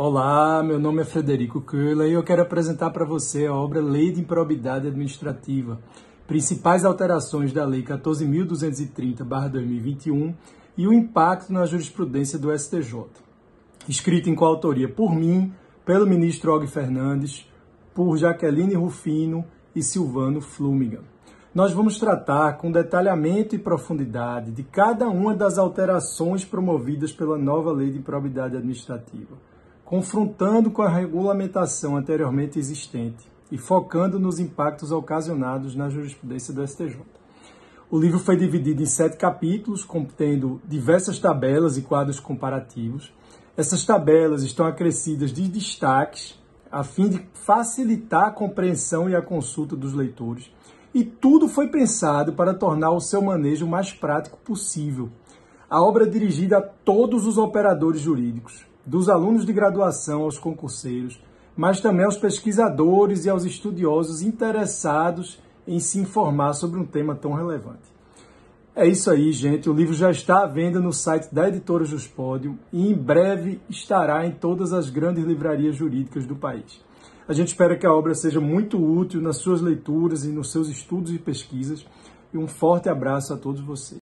Olá, meu nome é Frederico Köhler e eu quero apresentar para você a obra Lei de Improbidade Administrativa, principais alterações da Lei 14.230-2021 e o impacto na jurisprudência do STJ. Escrita em coautoria por mim, pelo ministro Og Fernandes, por Jaqueline Rufino e Silvano Flumigan. Nós vamos tratar com detalhamento e profundidade de cada uma das alterações promovidas pela nova Lei de Improbidade Administrativa confrontando com a regulamentação anteriormente existente e focando nos impactos ocasionados na jurisprudência do STJ. O livro foi dividido em sete capítulos, contendo diversas tabelas e quadros comparativos. Essas tabelas estão acrescidas de destaques, a fim de facilitar a compreensão e a consulta dos leitores. E tudo foi pensado para tornar o seu manejo mais prático possível. A obra é dirigida a todos os operadores jurídicos, dos alunos de graduação aos concurseiros, mas também aos pesquisadores e aos estudiosos interessados em se informar sobre um tema tão relevante. É isso aí, gente. O livro já está à venda no site da Editora Pódio e em breve estará em todas as grandes livrarias jurídicas do país. A gente espera que a obra seja muito útil nas suas leituras e nos seus estudos e pesquisas. E um forte abraço a todos vocês.